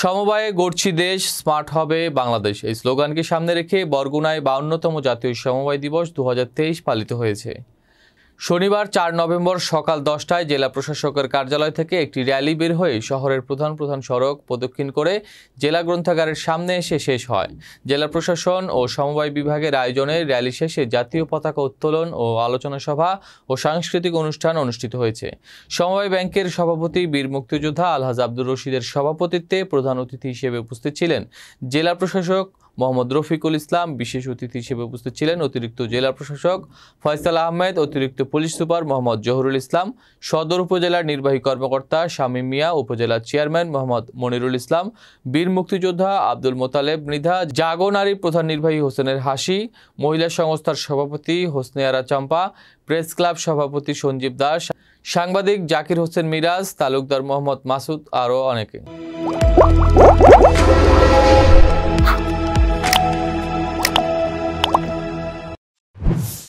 সমবায়ে গড়ছি দেশ স্মার্ট হবে বাংলাদেশ এই স্লোগানকে সামনে রেখে বরগুনায় বাউন্নতম জাতীয় সমবায় দিবস দু পালিত হয়েছে শনিবার চার নভেম্বর সকাল দশটায় জেলা প্রশাসকের কার্যালয় থেকে একটি র্যালি বের হয়ে শহরের প্রধান প্রধান সড়ক প্রদক্ষিণ করে জেলা গ্রন্থাগারের সামনে এসে শেষ হয় জেলা প্রশাসন ও সমবায় বিভাগের আয়োজনে র্যালি শেষে জাতীয় পতাকা উত্তোলন ও আলোচনা সভা ও সাংস্কৃতিক অনুষ্ঠান অনুষ্ঠিত হয়েছে সমবায় ব্যাংকের সভাপতি বীর মুক্তিযোদ্ধা আলহাজ আব্দুর রশিদের সভাপতিত্বে প্রধান অতিথি হিসেবে উপস্থিত ছিলেন জেলা প্রশাসক মোহাম্মদ রফিকুল ইসলাম বিশেষ অতিথি হিসেবে উপস্থিত ছিলেন অতিরিক্ত জেলা প্রশাসক ফয়সাল আহমেদ অতিরিক্ত পুলিশ সুপার মোহাম্মদ জহরুল ইসলাম সদর উপজেলার নির্বাহী কর্মকর্তা শামী মিয়া উপজেলার চেয়ারম্যান মোহাম্মদ মনিরুল ইসলাম বীর মুক্তিযোদ্ধা আব্দুল মোতালেব মৃধা জাগো নারী প্রধান নির্বাহী হোসেনের হাসি মহিলা সংস্থার সভাপতি হোসনেয়ারা চাম্পা প্রেস ক্লাব সভাপতি সঞ্জীব দাস সাংবাদিক জাকির হোসেন মিরাজ তালুকদার মোহাম্মদ মাসুদ আরও অনেকে